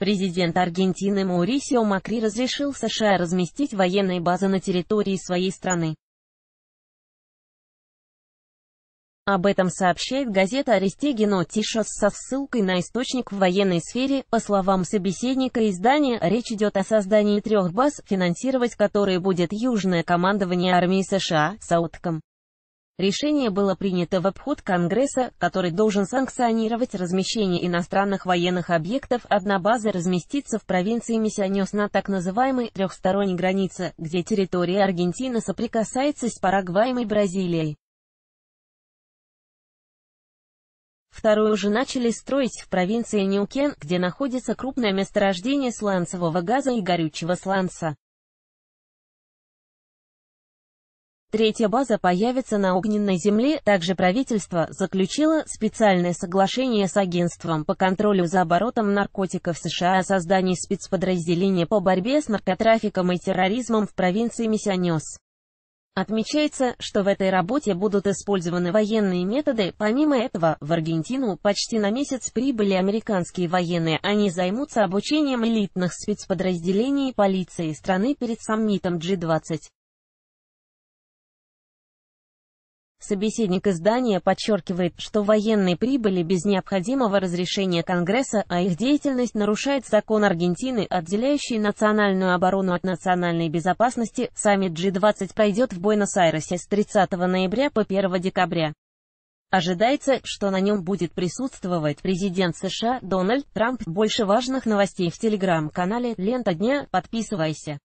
Президент Аргентины Маурисио Макри разрешил США разместить военные базы на территории своей страны. Об этом сообщает газета Аристегино Тишос со ссылкой на источник в военной сфере. По словам собеседника издания, речь идет о создании трех баз, финансировать которые будет Южное командование армии США, Саутком. Решение было принято в обход Конгресса, который должен санкционировать размещение иностранных военных объектов. Одна база разместится в провинции Миссионес на так называемой трехсторонней границе, где территория Аргентины соприкасается с Парагваем и Бразилией. Вторую уже начали строить в провинции Ньюкен, где находится крупное месторождение сланцевого газа и горючего сланца. Третья база появится на огненной земле. Также правительство заключило специальное соглашение с агентством по контролю за оборотом наркотиков США о создании спецподразделения по борьбе с наркотрафиком и терроризмом в провинции Миссионес. Отмечается, что в этой работе будут использованы военные методы. Помимо этого, в Аргентину почти на месяц прибыли американские военные. Они займутся обучением элитных спецподразделений полиции страны перед саммитом G20. Собеседник издания подчеркивает, что военные прибыли без необходимого разрешения Конгресса, а их деятельность нарушает закон Аргентины, отделяющий национальную оборону от национальной безопасности. Саммит G20 пройдет в Буэнос-Айресе с 30 ноября по 1 декабря. Ожидается, что на нем будет присутствовать президент США Дональд Трамп. Больше важных новостей в телеграм-канале «Лента дня». Подписывайся.